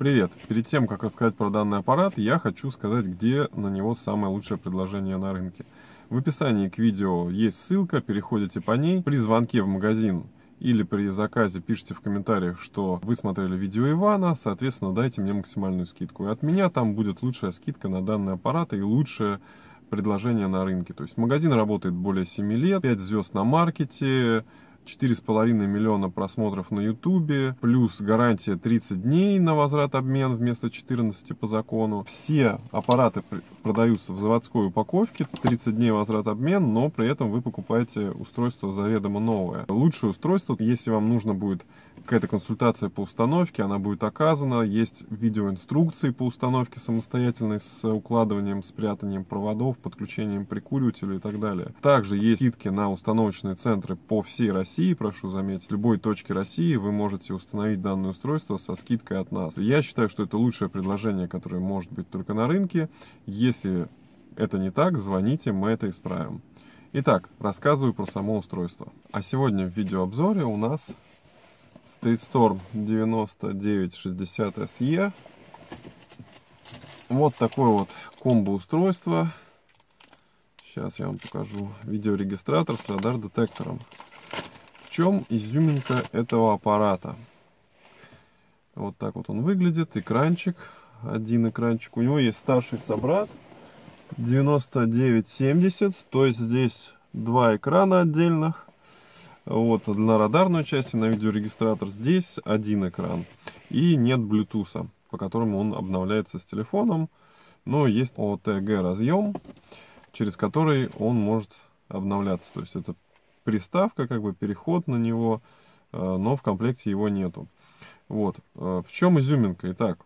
Привет! Перед тем, как рассказать про данный аппарат, я хочу сказать, где на него самое лучшее предложение на рынке. В описании к видео есть ссылка, переходите по ней. При звонке в магазин или при заказе пишите в комментариях, что вы смотрели видео Ивана, соответственно, дайте мне максимальную скидку. И от меня там будет лучшая скидка на данный аппарат и лучшее предложение на рынке. То есть магазин работает более 7 лет, 5 звезд на маркете, 4,5 миллиона просмотров на ютубе, плюс гарантия 30 дней на возврат обмен вместо 14 по закону. Все аппараты продаются в заводской упаковке, 30 дней возврат обмен, но при этом вы покупаете устройство заведомо новое. Лучшее устройство, если вам нужно будет какая-то консультация по установке, она будет оказана, есть видеоинструкции по установке самостоятельной с укладыванием, спрятанием проводов, подключением прикуривателя и так далее. Также есть скидки на установочные центры по всей России, России, прошу заметить, в любой точки России вы можете установить данное устройство со скидкой от нас. Я считаю, что это лучшее предложение, которое может быть только на рынке. Если это не так, звоните, мы это исправим. Итак, рассказываю про само устройство. А сегодня в видеообзоре у нас Street Storm 9960 SE. Вот такое вот комбо-устройство. Сейчас я вам покажу видеорегистратор с радар-детектором чем изюминка этого аппарата? Вот так вот он выглядит. Экранчик. Один экранчик. У него есть старший собрат. 9970. То есть здесь два экрана отдельных. Вот, на радарную часть и на видеорегистратор здесь один экран. И нет Bluetooth, по которому он обновляется с телефоном. Но есть OTG разъем, через который он может обновляться. То есть это приставка, как бы переход на него, э, но в комплекте его нету. Вот. Э, в чем изюминка? Итак,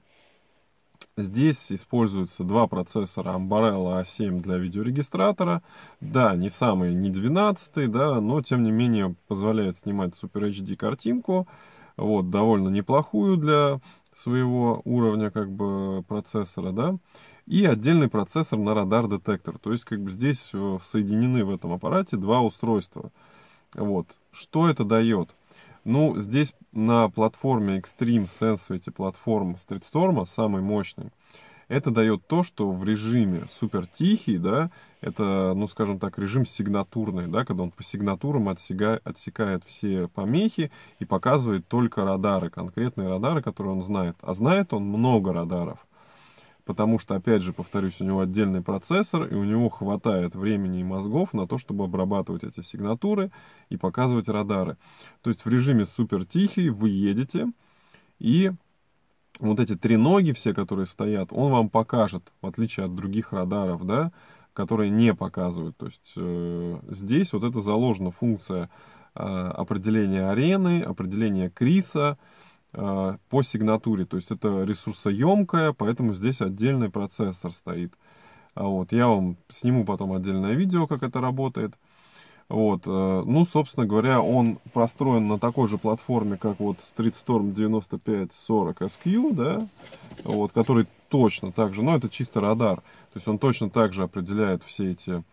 Здесь используются два процессора Ambarella A7 а для видеорегистратора. Да, не самый, не 12 да, но тем не менее позволяет снимать Super HD картинку. Вот, довольно неплохую для своего уровня как бы процессора, да и отдельный процессор на радар-детектор. То есть, как бы здесь э, соединены в этом аппарате два устройства. Вот. Что это дает? Ну, здесь на платформе Extreme Sense, эти платформы StreetStorm, самый мощный, это дает то, что в режиме супер тихий, да, это, ну, скажем так, режим сигнатурный, да, когда он по сигнатурам отсека, отсекает все помехи и показывает только радары, конкретные радары, которые он знает. А знает он много радаров потому что, опять же, повторюсь, у него отдельный процессор, и у него хватает времени и мозгов на то, чтобы обрабатывать эти сигнатуры и показывать радары. То есть в режиме супер тихий вы едете, и вот эти три ноги все, которые стоят, он вам покажет, в отличие от других радаров, да, которые не показывают. То есть э, здесь вот это заложена функция э, определения арены, определения Криса, Э, по сигнатуре. То есть это ресурсоемкая, поэтому здесь отдельный процессор стоит. А вот, я вам сниму потом отдельное видео, как это работает. Вот, э, ну, собственно говоря, он построен на такой же платформе, как вот StreetStorm 9540 SQ, да, вот, который точно так же, ну, это чисто радар, то есть он точно так же определяет все эти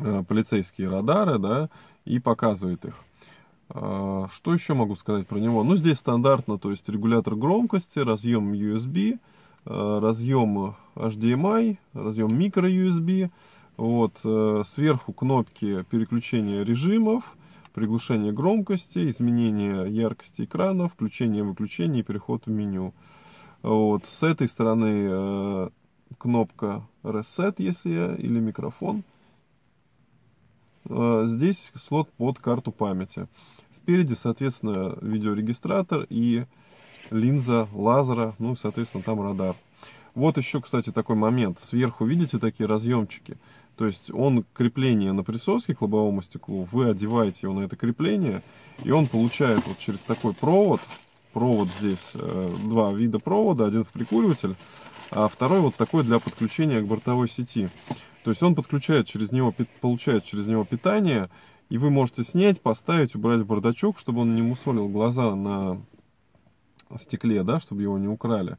э, полицейские радары, да, и показывает их. А, что еще могу сказать про него? Ну, здесь стандартно, то есть регулятор громкости, разъем USB, а, разъем HDMI, разъем micro-USB, вот, э, сверху кнопки переключения режимов, приглушение громкости, изменение яркости экрана, включение, выключение и переход в меню. Вот, с этой стороны э, кнопка Reset, если я, или микрофон. А, здесь слот под карту памяти. Спереди, соответственно, видеорегистратор и линза лазера, ну, соответственно, там радар. Вот еще, кстати, такой момент. Сверху видите такие разъемчики? То есть он крепление на присоске к лобовому стеклу, вы одеваете его на это крепление, и он получает вот через такой провод, провод здесь, э, два вида провода, один в прикуриватель, а второй вот такой для подключения к бортовой сети. То есть он подключает через него, получает через него питание, и вы можете снять, поставить, убрать бардачок, чтобы он не мусолил глаза на стекле, да, чтобы его не украли.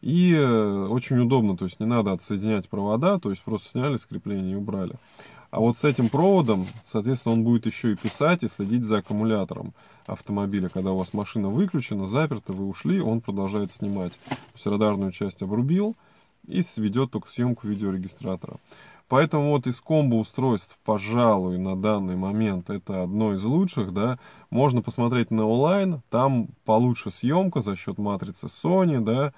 И э, очень удобно, то есть не надо отсоединять провода, то есть просто сняли скрепление и убрали. А вот с этим проводом, соответственно, он будет еще и писать и следить за аккумулятором автомобиля. Когда у вас машина выключена, заперта, вы ушли, он продолжает снимать. То есть радарную часть обрубил и сведет только съемку видеорегистратора. Поэтому вот из комбо устройств, пожалуй, на данный момент это одно из лучших, да. Можно посмотреть на онлайн, там получше съемка за счет матрицы Sony, да.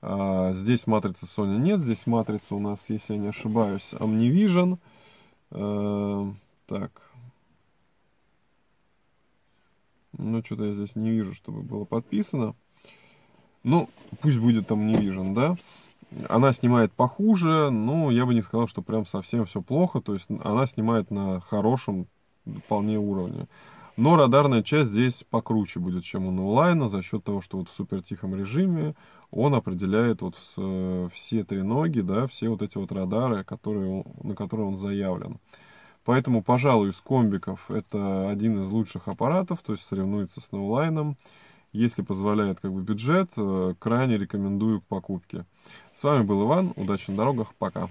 А, здесь матрицы Sony нет, здесь матрица у нас, если я не ошибаюсь, Omnivision. А, так. Ну, что-то я здесь не вижу, чтобы было подписано. Ну, пусть будет там Omnivision, да. Она снимает похуже, но ну, я бы не сказал, что прям совсем все плохо. То есть она снимает на хорошем вполне уровне. Но радарная часть здесь покруче будет, чем у Нулайна, за счет того, что вот в супертихом режиме он определяет вот э, все три ноги, да, все вот эти вот радары, которые, на которые он заявлен. Поэтому, пожалуй, из комбиков это один из лучших аппаратов, то есть соревнуется с Нулайном. No если позволяет как бы, бюджет, э, крайне рекомендую к покупке. С вами был Иван, удачи на дорогах, пока.